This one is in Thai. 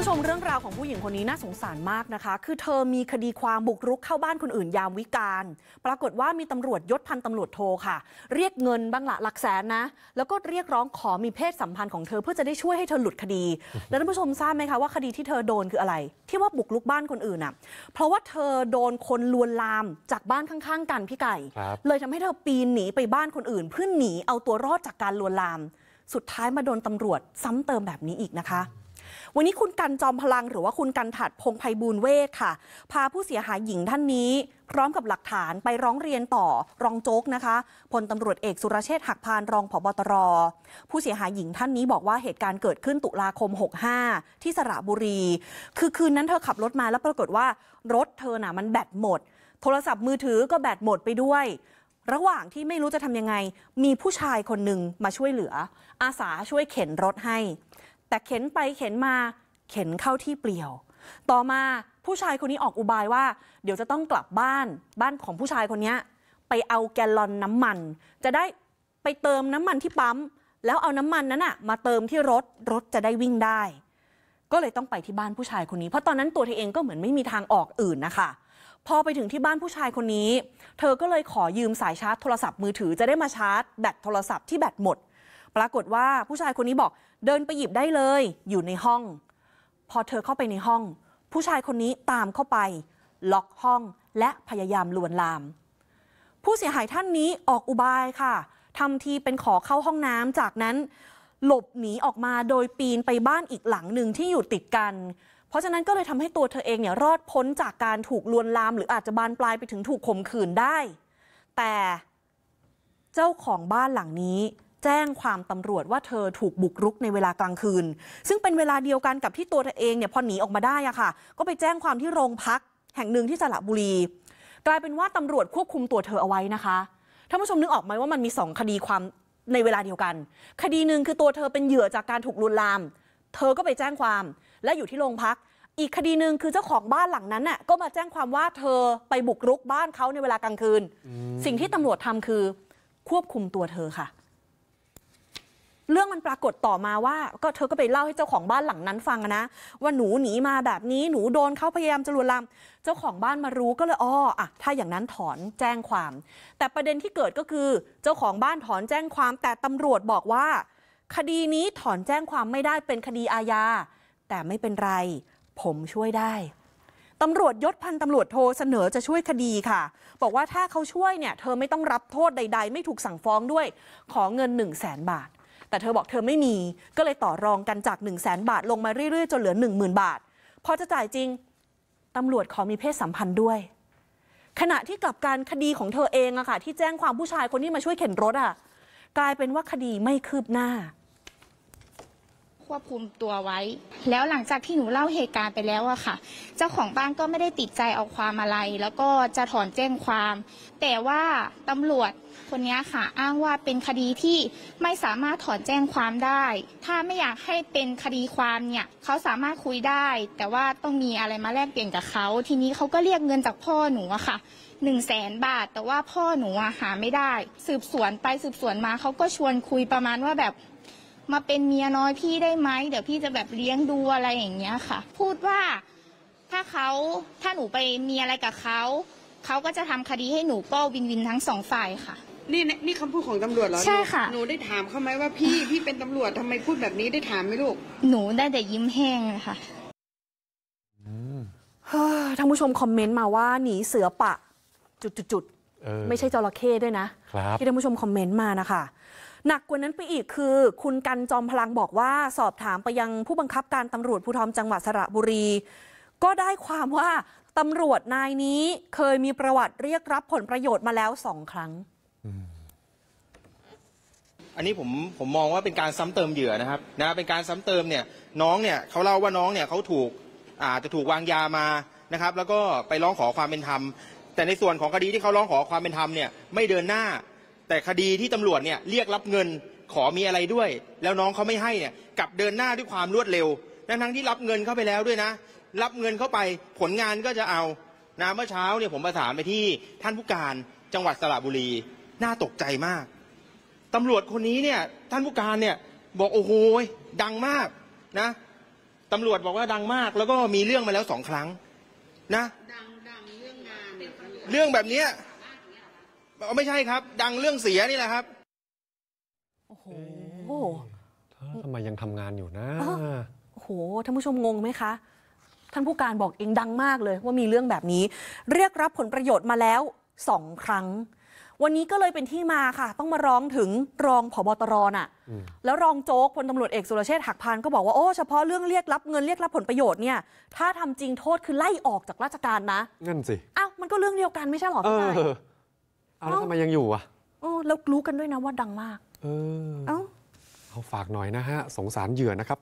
ผู้ชม เรื่องราวของผู้หญิงคนนี้น่าสงสารมากนะคะ คือเธอมีคดีความบุกรุกเข้าบ้านคนอื่นยามวิกาล ปรากฏว่ามีตำรวจยศพันตำรวจโทรค่ะ เรียกเงินบ้างละหลักแสนนะ แล้วก็เรียกร้องขอมีเพศสัมพันธ์ของเธอเพื่อจะได้ช่วยให้เธอหลุดคดี แล้วท่านผู้ชมทราบไหมคะว่าคดีที่เธอโดนคืออะไร ที่ว่าบุกรุกบ้านคนอื่นอ่ะ เพราะว่าเธอโดนคนลวนลามจากบ้านข้างๆ กันพี่ไก่เลยทำให้เธอปีนหนีไปบ้านคนอื่น เพื่อหนีเอาตัวรอดจากการลวนลาม สุดท้ายมาโดนตำรวจซ้ำเติมแบบนี้อีกนะคะวันนี้คุณกันจอมพลังหรือว่าคุณกันถัดพงไพบูลเวทค่ะ พาผู้เสียหายหญิงท่านนี้พร้อมกับหลักฐานไปร้องเรียนต่อ รองโจ๊กนะคะพลตำรวจเอกสุรเชษฐ์หักพานรองผบตร ผู้เสียหายหญิงท่านนี้บอกว่าเหตุการณ์เกิดขึ้นตุลาคม 65 ที่สระบุรี คือคืนนั้นเธอขับรถมาแล้วปรากฏว่ารถเธอน่ะมันแบตหมด โทรศัพท์มือถือก็แบตหมดไปด้วย ระหว่างที่ไม่รู้จะทำยังไง มีผู้ชายคนหนึ่งมาช่วยเหลือ อาสาช่วยเข็นรถให้แต่เข็นไปเข็นมาเข็นเข้าที่เปลี่ยว ต่อมาผู้ชายคนนี้ออกอุบายว่า เดี๋ยวจะต้องกลับบ้านบ้านของผู้ชายคนนี้ไปเอาแกลลอนน้ำมัน จะได้ไปเติมน้ำมันที่ปั๊มแล้วเอาน้ำมันนั้นอะมาเติมที่รถรถจะได้วิ่งได้ ก็เลยต้องไปที่บ้านผู้ชายคนนี้ เพราะตอนนั้นตัวเธอเองก็เหมือนไม่มีทางออกอื่นนะคะพอไปถึงที่บ้านผู้ชายคนนี้ เธอก็เลยขอยืมสายชาร์จโทรศัพท์มือถือจะได้มาชาร์จแบตโทรศัพท์ที่แบตหมดปรากฏว่าผู้ชายคนนี้บอกเดินไปหยิบได้เลย อยู่ในห้อง พอเธอเข้าไปในห้อง ผู้ชายคนนี้ตามเข้าไป ล็อกห้องและพยายามลวนลาม ผู้เสียหายท่านนี้ออกอุบายค่ะทำทีเป็นขอเข้าห้องน้ำจากนั้นหลบหนีออกมาโดยปีนไปบ้านอีกหลังหนึ่งที่อยู่ติดกัน เพราะฉะนั้นก็เลยทำให้ตัวเธอเองเนี่ยรอดพ้นจากการถูกลวนลาม หรืออาจจะบานปลายไปถึงถูกข่มขืนได้ แต่เจ้าของบ้านหลังนี้แจ้งความตำรวจว่าเธอถูกบุกรุกในเวลากลางคืน ซึ่งเป็นเวลาเดียวกันกับที่ตัวเธอเองเนี่ยพอหนีออกมาได้อะค่ะก็ไปแจ้งความที่โรงพัก แห่งหนึ่งที่สระบุรี กลายเป็นว่าตำรวจควบคุมตัวเธอเอาไว้นะคะท่านผู้ชมนึกออกไหมว่ามันมีสองคดีความในเวลาเดียวกัน คดีหนึ่งคือตัวเธอเป็นเหยื่อจากการถูกลวนลาม เธอก็ไปแจ้งความและอยู่ที่โรงพัก อีกคดีหนึ่งคือเจ้าของบ้านหลังนั้นน่ะก็มาแจ้งความว่าเธอไปบุกรุกบ้านเขาในเวลากลางคืน สิ่งที่ตำรวจทำคือควบคุมตัวเธอค่ะเรื่องมันปรากฏต่อมาว่าก็เธอก็ไปเล่าให้เจ้าของบ้านหลังนั้นฟังนะว่าหนูหนีมาแบบนี้หนูโดนเขาพยายามจะลวนลามเจ้าของบ้านมารู้ก็เลยอ้ออะถ้าอย่างนั้นถอนแจ้งความ แต่ประเด็นที่เกิดก็คือ เจ้าของบ้านถอนแจ้งความแต่ตำรวจบอกว่า คดีนี้ถอนแจ้งความไม่ได้เป็นคดีอาญา แต่ไม่เป็นไรผมช่วยได้ตำรวจยศพันตำรวจโทเสนอจะช่วยคดีค่ะ บอกว่าถ้าเขาช่วยเนี่ยเธอไม่ต้องรับโทษใด ๆ ไม่ถูกสั่งฟ้องด้วย ขอเงิน 1 0 0 0 0แสนบาทแต่เธอบอกเธอไม่มีก็เลยต่อรองกันจาก 1 0 0 0 0แบาทลงมาเรื่อยๆ จนเหลือ1 0,000บาท พอจะจ่ายจริง ตำรวจขอมีเพศสัมพันธ์ด้วย ขณะที่กลับการคดีของเธอเองอะค่ะที่แจ้งความผู้ชายคนที่มาช่วยเข็นรถอะกลายเป็นว่าคดีไม่คืบหน้าควบคุมตัวไว้ แล้วหลังจากที่หนูเล่าเหตุการณ์ไปแล้วอะค่ะ เจ้าของบ้านก็ไม่ได้ติดใจเอาความอะไร แล้วก็จะถอนแจ้งความ แต่ว่าตำรวจคนนี้ค่ะ อ้างว่าเป็นคดีที่ไม่สามารถถอนแจ้งความได้ ถ้าไม่อยากให้เป็นคดีความเนี่ย เขาสามารถคุยได้ แต่ว่าต้องมีอะไรมาแลกเปลี่ยนกับเขา ทีนี้เขาก็เรียกเงินจากพ่อหนูอะค่ะหนึ่งแสนบาท แต่ว่าพ่อหนูหาไม่ได้ สืบสวนไปสืบสวนมาเขาก็ชวนคุยประมาณว่าแบบมาเป็นเมียน้อยพี่ได้ไหมเดี๋ยวพี่จะแบบเลี้ยงดูอะไรอย่างเงี้ยค่ะ พูดว่าถ้าเขาถ้าหนูไปมีอะไรกับเขาเขาก็จะทำคดีให้หนูก็วินวินทั้งสองฝ่ายค่ะนี่นี่คำพูดของตำรวจเหรอใช่ค่ะหนูได้ถามเขาไหมว่าพี่พี่เป็นตำรวจทำไมพูดแบบนี้ได้ถามไหมลูกหนูได้แต่ยิ้มแห้งค่ะท่านผู้ชมคอมเมนต์มาว่าหนีเสือปะ จุดๆไม่ใช่จระเข้ด้วยนะ ที่ท่านผู้ชมคอมเมนต์มานะคะหนักกว่านั้นไปอีกคือ คุณกันจอมพลังบอกว่าสอบถามไปยังผู้บังคับการตำรวจภูธรจังหวัดสระบุรี ก็ได้ความว่าตำรวจนายนี้เคยมีประวัติเรียกรับผลประโยชน์มาแล้วสองครั้งอันนี้ผมผมมองว่าเป็นการซ้ำเติมเหยื่อนะครับนะเป็นการซ้ำเติมเนี่ยน้องเนี่ยเขาเล่าว่าน้องเนี่ยเขาถูกอาจจะถูกวางยามานะครับ แล้วก็ไปร้องขอความเป็นธรรมแต่ในส่วนของคดีที่เขาร้องขอความเป็นธรรมเนี่ยไม่เดินหน้า แต่คดีที่ตำรวจเนี่ยเรียกรับเงินขอมีอะไรด้วย แล้วน้องเขาไม่ให้เนี่ยกลับเดินหน้าด้วยความรวดเร็วทั้งที่รับเงินเข้าไปแล้วด้วยนะ รับเงินเข้าไปผลงานก็จะเอานะเมื่อเช้าเนี่ยผมประสานไปที่ท่านผู้การจังหวัดสระบุรี น่าตกใจมากตำรวจคนนี้เนี่ยท่านผู้การเนี่ยบอกโอ้โหดังมากนะตำรวจบอกว่าดังมาก แล้วก็มีเรื่องมาแล้วสองครั้งนะดังเรื่องแบบเนี้ยเาไม่ใช่ครับ ดังเรื่องเสียนี่แหละครับโอ้โหทำไมยังทำงานอยู่นะโอ้โหท่านผู้ชมงงไหมคะท่านผู้การบอกเองดังมากเลย ว่ามีเรื่องแบบนี้ เรียกรับผลประโยชน์มาแล้วสองครั้ง วันนี้ก็เลยเป็นที่มาค่ะ ต้องมาร้องถึงรองผบตรน่ะแล้วรองโจ๊กพลตำรวจเอกสุรเชษฐ์หักพานก็บอกว่าโอ้เฉพาะเรื่องเรียกรับเงินเรียกรับผลประโยชน์เนี่ย ถ้าทำจริงโทษคือไล่ออกจากราชการนะนั่นสิอ้าันก็เรื่องเดียวกันไม่ใช่หรออพี่นายเอาแล้วทำไมยังอยู่อ่ะเออแล้วรู้กันด้วยนะว่าดังมาก เออเอ้าเอาฝากหน่อยนะฮะ สงสารเหยื่อนะครับ